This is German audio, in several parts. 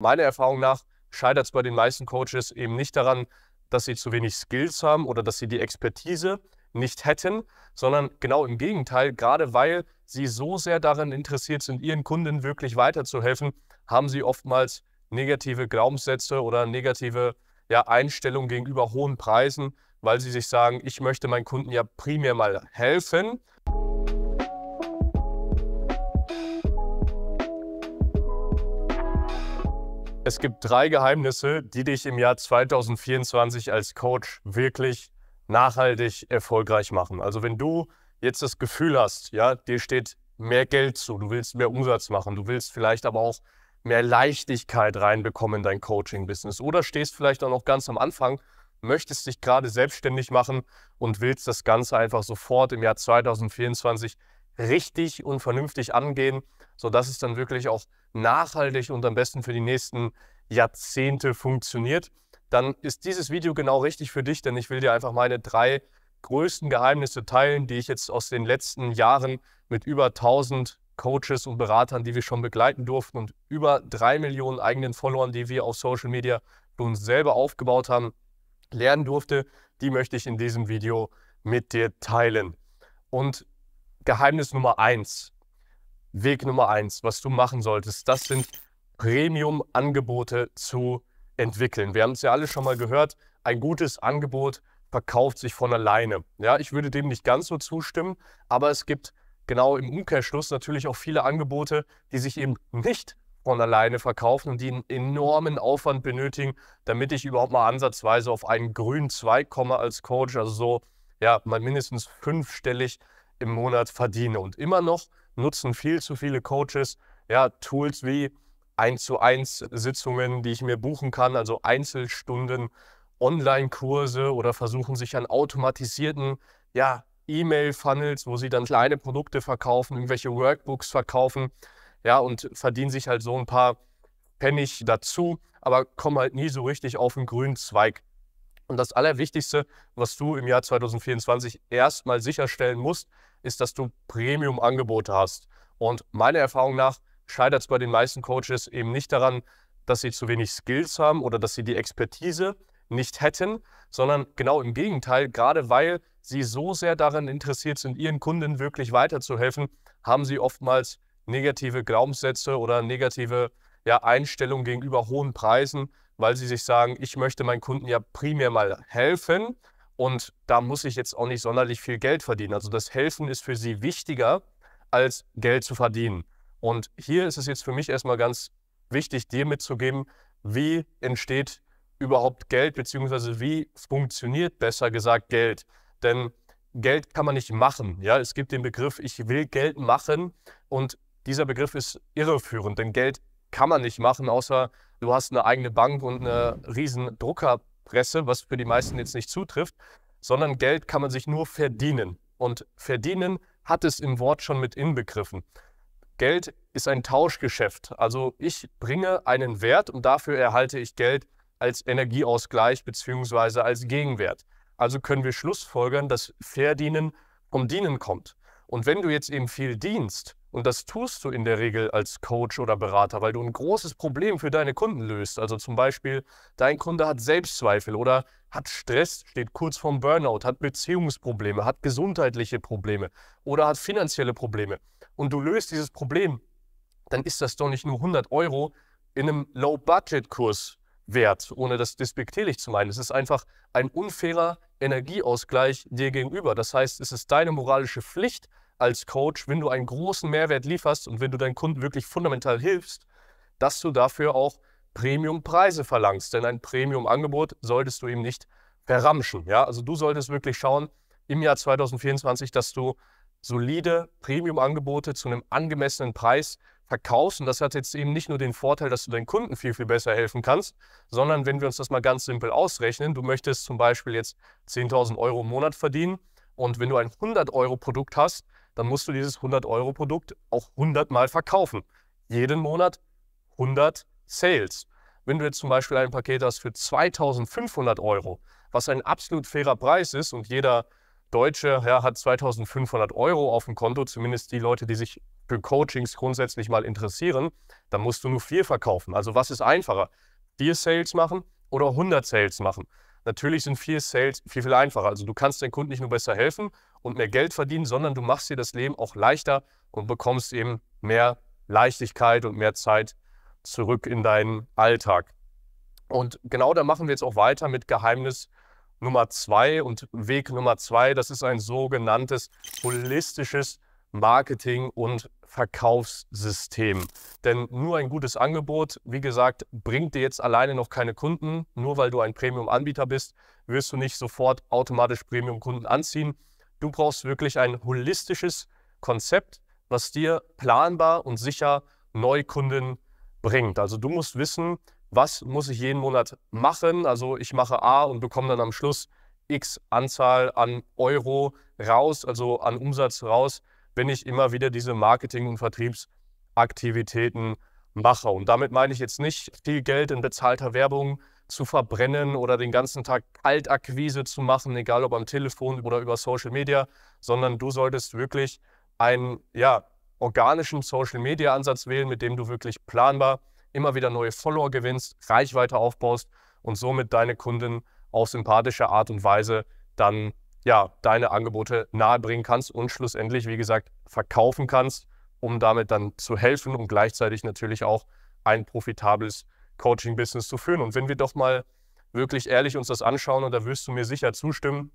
Meiner Erfahrung nach scheitert es bei den meisten Coaches eben nicht daran, dass sie zu wenig Skills haben oder dass sie die Expertise nicht hätten, sondern genau im Gegenteil, gerade weil sie so sehr daran interessiert sind, ihren Kunden wirklich weiterzuhelfen, haben sie oftmals negative Glaubenssätze oder negative ja, Einstellungen gegenüber hohen Preisen, weil sie sich sagen, ich möchte meinen Kunden ja primär mal helfen Es gibt drei Geheimnisse, die dich im Jahr 2024 als Coach wirklich nachhaltig erfolgreich machen. Also wenn du jetzt das Gefühl hast, ja, dir steht mehr Geld zu, du willst mehr Umsatz machen, du willst vielleicht aber auch mehr Leichtigkeit reinbekommen in dein Coaching-Business oder stehst vielleicht auch noch ganz am Anfang, möchtest dich gerade selbstständig machen und willst das Ganze einfach sofort im Jahr 2024 richtig und vernünftig angehen, sodass es dann wirklich auch nachhaltig und am besten für die nächsten Jahrzehnte funktioniert, dann ist dieses Video genau richtig für dich, denn ich will dir einfach meine drei größten Geheimnisse teilen, die ich jetzt aus den letzten Jahren mit über 1000 Coaches und Beratern, die wir schon begleiten durften und über drei Millionen eigenen Followern, die wir auf Social Media für uns selber aufgebaut haben, lernen durfte, die möchte ich in diesem Video mit dir teilen. Und Geheimnis Nummer eins Weg Nummer eins, was du machen solltest, das sind Premium-Angebote zu entwickeln. Wir haben es ja alle schon mal gehört, ein gutes Angebot verkauft sich von alleine. Ja, ich würde dem nicht ganz so zustimmen, aber es gibt genau im Umkehrschluss natürlich auch viele Angebote, die sich eben nicht von alleine verkaufen und die einen enormen Aufwand benötigen, damit ich überhaupt mal ansatzweise auf einen grünen Zweig komme als Coach, also so ja, mal mindestens fünfstellig im Monat verdiene und immer noch nutzen viel zu viele Coaches ja, Tools wie 1 zu 1 Sitzungen, die ich mir buchen kann, also Einzelstunden, Online-Kurse oder versuchen sich an automatisierten ja, E-Mail-Funnels, wo sie dann kleine Produkte verkaufen, irgendwelche Workbooks verkaufen, ja, und verdienen sich halt so ein paar Pennig dazu, aber kommen halt nie so richtig auf den grünen Zweig. Und das Allerwichtigste, was du im Jahr 2024 erstmal sicherstellen musst, ist, dass du Premium-Angebote hast. Und meiner Erfahrung nach scheitert es bei den meisten Coaches eben nicht daran, dass sie zu wenig Skills haben oder dass sie die Expertise nicht hätten, sondern genau im Gegenteil, gerade weil sie so sehr daran interessiert sind, ihren Kunden wirklich weiterzuhelfen, haben sie oftmals negative Glaubenssätze oder negative ja, Einstellungen gegenüber hohen Preisen, weil sie sich sagen, ich möchte meinen Kunden ja primär mal helfen und da muss ich jetzt auch nicht sonderlich viel Geld verdienen. Also das Helfen ist für sie wichtiger, als Geld zu verdienen. Und hier ist es jetzt für mich erstmal ganz wichtig, dir mitzugeben, wie entsteht überhaupt Geld, beziehungsweise wie funktioniert besser gesagt Geld. Denn Geld kann man nicht machen. Ja, es gibt den Begriff, ich will Geld machen und dieser Begriff ist irreführend, denn Geld kann man nicht machen, außer du hast eine eigene Bank und eine riesen Druckerpresse, was für die meisten jetzt nicht zutrifft, sondern Geld kann man sich nur verdienen. Und verdienen hat es im Wort schon mit inbegriffen. Geld ist ein Tauschgeschäft. Also ich bringe einen Wert und dafür erhalte ich Geld als Energieausgleich bzw. als Gegenwert. Also können wir schlussfolgern, dass Verdienen vom Dienen kommt. Und wenn du jetzt eben viel dienst, und das tust du in der Regel als Coach oder Berater, weil du ein großes Problem für deine Kunden löst. Also zum Beispiel, dein Kunde hat Selbstzweifel oder hat Stress, steht kurz vorm Burnout, hat Beziehungsprobleme, hat gesundheitliche Probleme oder hat finanzielle Probleme. Und du löst dieses Problem, dann ist das doch nicht nur 100 Euro in einem Low-Budget-Kurs wert, ohne das despektierlich zu meinen. Es ist einfach ein unfairer Energieausgleich dir gegenüber. Das heißt, es ist deine moralische Pflicht, als Coach, wenn du einen großen Mehrwert lieferst und wenn du deinen Kunden wirklich fundamental hilfst, dass du dafür auch Premium-Preise verlangst. Denn ein Premium-Angebot solltest du eben nicht verramschen. Ja? Also du solltest wirklich schauen im Jahr 2024, dass du solide Premium-Angebote zu einem angemessenen Preis verkaufst. Und das hat jetzt eben nicht nur den Vorteil, dass du deinen Kunden viel, viel besser helfen kannst, sondern wenn wir uns das mal ganz simpel ausrechnen, du möchtest zum Beispiel jetzt 10.000 Euro im Monat verdienen und wenn du ein 100-Euro-Produkt hast, dann musst du dieses 100-Euro-Produkt auch 100 Mal verkaufen. Jeden Monat 100 Sales. Wenn du jetzt zum Beispiel ein Paket hast für 2500 Euro, was ein absolut fairer Preis ist und jeder Deutsche ja, hat 2500 Euro auf dem Konto, zumindest die Leute, die sich für Coachings grundsätzlich mal interessieren, dann musst du nur vier verkaufen. Also was ist einfacher? Vier Sales machen oder 100 Sales machen? Natürlich sind viel Sales viel, viel einfacher. Also du kannst deinen Kunden nicht nur besser helfen und mehr Geld verdienen, sondern du machst dir das Leben auch leichter und bekommst eben mehr Leichtigkeit und mehr Zeit zurück in deinen Alltag. Und genau da machen wir jetzt auch weiter mit Geheimnis Nummer zwei und Weg Nummer zwei. Das ist ein sogenanntes holistisches Marketing und Verkaufssystem. Denn nur ein gutes Angebot, wie gesagt, bringt dir jetzt alleine noch keine Kunden. Nur weil du ein Premium-Anbieter bist, wirst du nicht sofort automatisch Premium-Kunden anziehen. Du brauchst wirklich ein holistisches Konzept, was dir planbar und sicher Neukunden bringt. Also du musst wissen, was muss ich jeden Monat machen. Also ich mache A und bekomme dann am Schluss X Anzahl an Euro raus, also an Umsatz raus wenn ich immer wieder diese Marketing- und Vertriebsaktivitäten mache. Und damit meine ich jetzt nicht viel Geld in bezahlter Werbung zu verbrennen oder den ganzen Tag Altakquise zu machen, egal ob am Telefon oder über Social Media, sondern du solltest wirklich einen ja, organischen Social Media Ansatz wählen, mit dem du wirklich planbar immer wieder neue Follower gewinnst, Reichweite aufbaust und somit deine Kunden auf sympathische Art und Weise dann ja, deine Angebote nahebringen kannst und schlussendlich, wie gesagt, verkaufen kannst, um damit dann zu helfen und gleichzeitig natürlich auch ein profitables Coaching-Business zu führen. Und wenn wir doch mal wirklich ehrlich uns das anschauen, und da wirst du mir sicher zustimmen,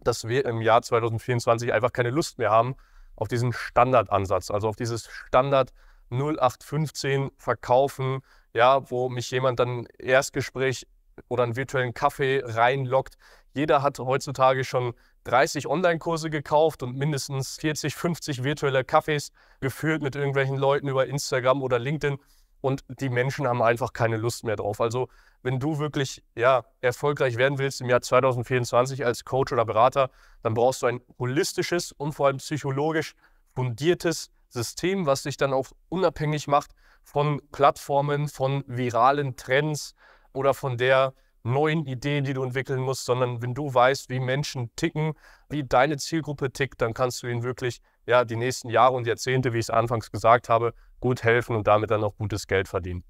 dass wir im Jahr 2024 einfach keine Lust mehr haben auf diesen Standardansatz, also auf dieses Standard 0815 Verkaufen, ja, wo mich jemand dann Erstgespräch oder einen virtuellen Kaffee reinlockt. Jeder hat heutzutage schon 30 Online-Kurse gekauft und mindestens 40, 50 virtuelle Kaffees geführt mit irgendwelchen Leuten über Instagram oder LinkedIn. Und die Menschen haben einfach keine Lust mehr drauf. Also wenn du wirklich ja, erfolgreich werden willst im Jahr 2024 als Coach oder Berater, dann brauchst du ein holistisches und vor allem psychologisch fundiertes System, was dich dann auch unabhängig macht von Plattformen, von viralen Trends, oder von der neuen Idee, die du entwickeln musst, sondern wenn du weißt, wie Menschen ticken, wie deine Zielgruppe tickt, dann kannst du ihnen wirklich ja, die nächsten Jahre und Jahrzehnte, wie ich es anfangs gesagt habe, gut helfen und damit dann auch gutes Geld verdienen.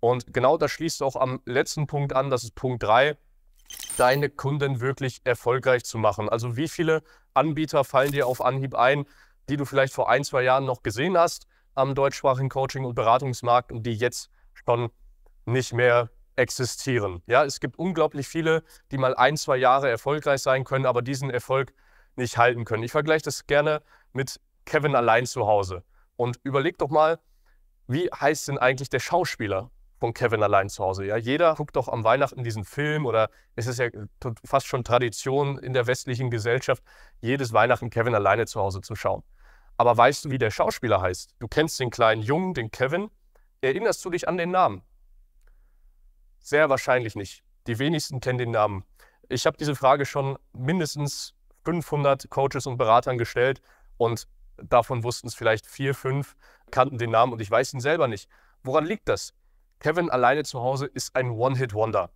Und genau das schließt auch am letzten Punkt an, das ist Punkt 3, deine Kunden wirklich erfolgreich zu machen. Also wie viele Anbieter fallen dir auf Anhieb ein, die du vielleicht vor ein, zwei Jahren noch gesehen hast am deutschsprachigen Coaching- und Beratungsmarkt und die jetzt schon nicht mehr existieren. Ja, es gibt unglaublich viele, die mal ein, zwei Jahre erfolgreich sein können, aber diesen Erfolg nicht halten können. Ich vergleiche das gerne mit Kevin allein zu Hause. Und überleg doch mal, wie heißt denn eigentlich der Schauspieler von Kevin allein zu Hause? Ja, jeder guckt doch am Weihnachten diesen Film oder es ist ja fast schon Tradition in der westlichen Gesellschaft, jedes Weihnachten Kevin alleine zu Hause zu schauen. Aber weißt du, wie der Schauspieler heißt? Du kennst den kleinen Jungen, den Kevin. Erinnerst du dich an den Namen? Sehr wahrscheinlich nicht. Die wenigsten kennen den Namen. Ich habe diese Frage schon mindestens 500 Coaches und Beratern gestellt und davon wussten es vielleicht vier, fünf, kannten den Namen und ich weiß ihn selber nicht. Woran liegt das? Kevin alleine zu Hause ist ein One-Hit-Wonder.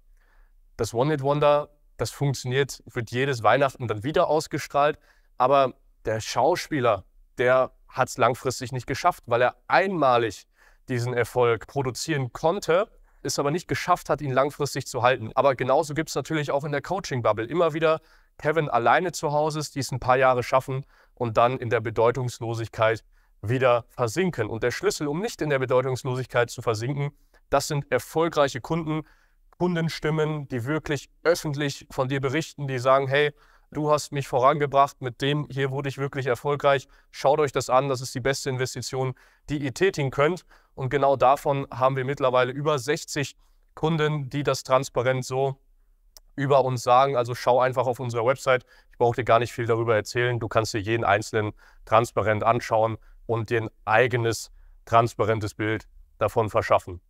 Das One-Hit-Wonder, das funktioniert, wird jedes Weihnachten dann wieder ausgestrahlt, aber der Schauspieler, der hat es langfristig nicht geschafft, weil er einmalig diesen Erfolg produzieren konnte es aber nicht geschafft hat, ihn langfristig zu halten. Aber genauso gibt es natürlich auch in der Coaching-Bubble immer wieder Kevin alleine zu Hause die es ein paar Jahre schaffen und dann in der Bedeutungslosigkeit wieder versinken. Und der Schlüssel, um nicht in der Bedeutungslosigkeit zu versinken, das sind erfolgreiche Kunden, Kundenstimmen, die wirklich öffentlich von dir berichten, die sagen, hey, du hast mich vorangebracht, mit dem hier wurde ich wirklich erfolgreich, schaut euch das an, das ist die beste Investition, die ihr tätigen könnt. Und genau davon haben wir mittlerweile über 60 Kunden, die das transparent so über uns sagen. Also schau einfach auf unserer Website. Ich brauche dir gar nicht viel darüber erzählen. Du kannst dir jeden einzelnen transparent anschauen und dir ein eigenes transparentes Bild davon verschaffen.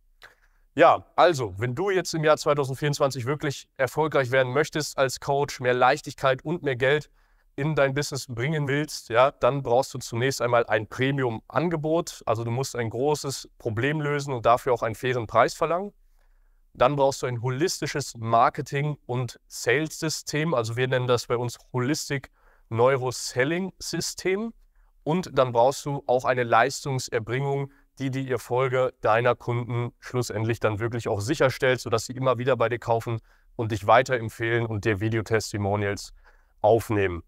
Ja, also, wenn du jetzt im Jahr 2024 wirklich erfolgreich werden möchtest als Coach, mehr Leichtigkeit und mehr Geld in dein Business bringen willst, ja, dann brauchst du zunächst einmal ein Premium-Angebot. Also du musst ein großes Problem lösen und dafür auch einen fairen Preis verlangen. Dann brauchst du ein holistisches Marketing- und Sales-System. Also wir nennen das bei uns Holistic Neuro-Selling-System. Und dann brauchst du auch eine Leistungserbringung, die die Erfolge deiner Kunden schlussendlich dann wirklich auch sicherstellt, sodass sie immer wieder bei dir kaufen und dich weiterempfehlen und dir Videotestimonials aufnehmen.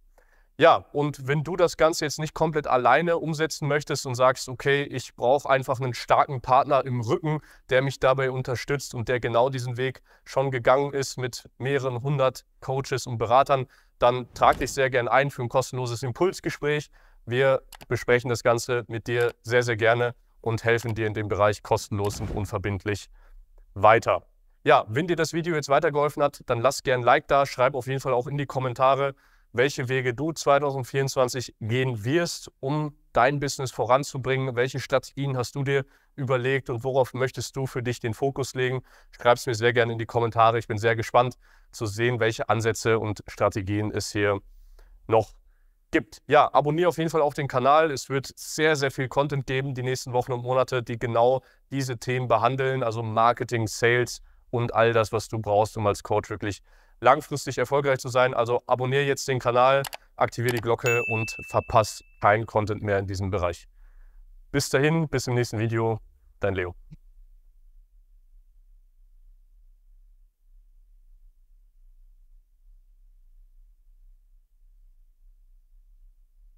Ja, und wenn du das Ganze jetzt nicht komplett alleine umsetzen möchtest und sagst, okay, ich brauche einfach einen starken Partner im Rücken, der mich dabei unterstützt und der genau diesen Weg schon gegangen ist mit mehreren hundert Coaches und Beratern, dann trag dich sehr gern ein für ein kostenloses Impulsgespräch. Wir besprechen das Ganze mit dir sehr, sehr gerne und helfen dir in dem Bereich kostenlos und unverbindlich weiter. Ja, wenn dir das Video jetzt weitergeholfen hat, dann lass gern ein Like da, schreib auf jeden Fall auch in die Kommentare, welche Wege du 2024 gehen wirst, um dein Business voranzubringen. Welche Strategien hast du dir überlegt und worauf möchtest du für dich den Fokus legen? Schreib es mir sehr gerne in die Kommentare. Ich bin sehr gespannt zu sehen, welche Ansätze und Strategien es hier noch gibt. Ja, abonniere auf jeden Fall auch den Kanal. Es wird sehr, sehr viel Content geben die nächsten Wochen und Monate, die genau diese Themen behandeln, also Marketing, Sales, und all das, was du brauchst, um als Coach wirklich langfristig erfolgreich zu sein. Also abonniere jetzt den Kanal, aktiviere die Glocke und verpasse keinen Content mehr in diesem Bereich. Bis dahin, bis im nächsten Video, dein Leo.